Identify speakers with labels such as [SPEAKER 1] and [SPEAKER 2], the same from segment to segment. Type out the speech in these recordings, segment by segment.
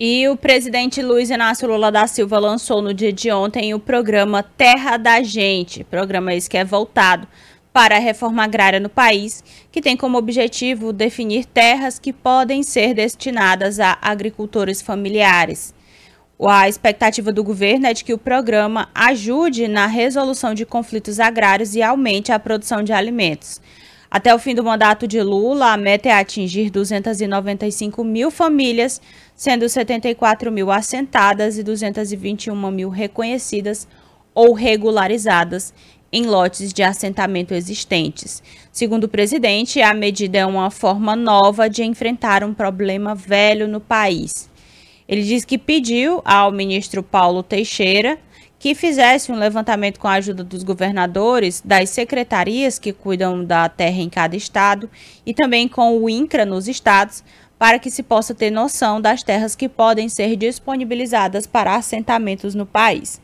[SPEAKER 1] E o presidente Luiz Inácio Lula da Silva lançou no dia de ontem o programa Terra da Gente, programa esse que é voltado para a reforma agrária no país, que tem como objetivo definir terras que podem ser destinadas a agricultores familiares. A expectativa do governo é de que o programa ajude na resolução de conflitos agrários e aumente a produção de alimentos. Até o fim do mandato de Lula, a meta é atingir 295 mil famílias, sendo 74 mil assentadas e 221 mil reconhecidas ou regularizadas em lotes de assentamento existentes. Segundo o presidente, a medida é uma forma nova de enfrentar um problema velho no país. Ele diz que pediu ao ministro Paulo Teixeira que fizesse um levantamento com a ajuda dos governadores, das secretarias que cuidam da terra em cada estado e também com o INCRA nos estados, para que se possa ter noção das terras que podem ser disponibilizadas para assentamentos no país.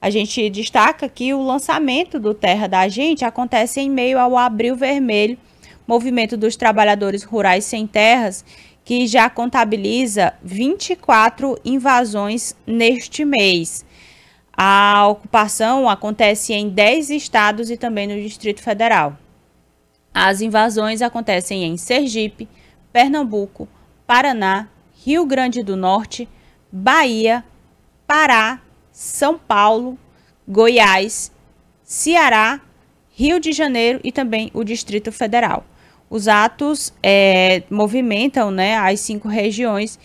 [SPEAKER 1] A gente destaca que o lançamento do Terra da Gente acontece em meio ao Abril Vermelho, movimento dos trabalhadores rurais sem terras, que já contabiliza 24 invasões neste mês. A ocupação acontece em 10 estados e também no Distrito Federal. As invasões acontecem em Sergipe, Pernambuco, Paraná, Rio Grande do Norte, Bahia, Pará, São Paulo, Goiás, Ceará, Rio de Janeiro e também o Distrito Federal. Os atos é, movimentam né, as cinco regiões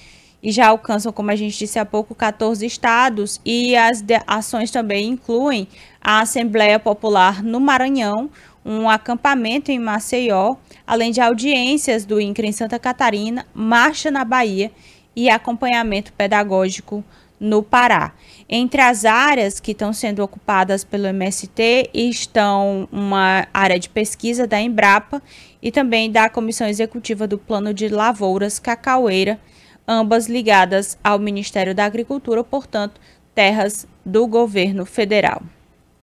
[SPEAKER 1] e já alcançam, como a gente disse há pouco, 14 estados, e as ações também incluem a Assembleia Popular no Maranhão, um acampamento em Maceió, além de audiências do INCRA em Santa Catarina, marcha na Bahia e acompanhamento pedagógico no Pará. Entre as áreas que estão sendo ocupadas pelo MST estão uma área de pesquisa da Embrapa e também da Comissão Executiva do Plano de Lavouras Cacaueira, ambas ligadas ao Ministério da Agricultura, portanto, terras do governo federal.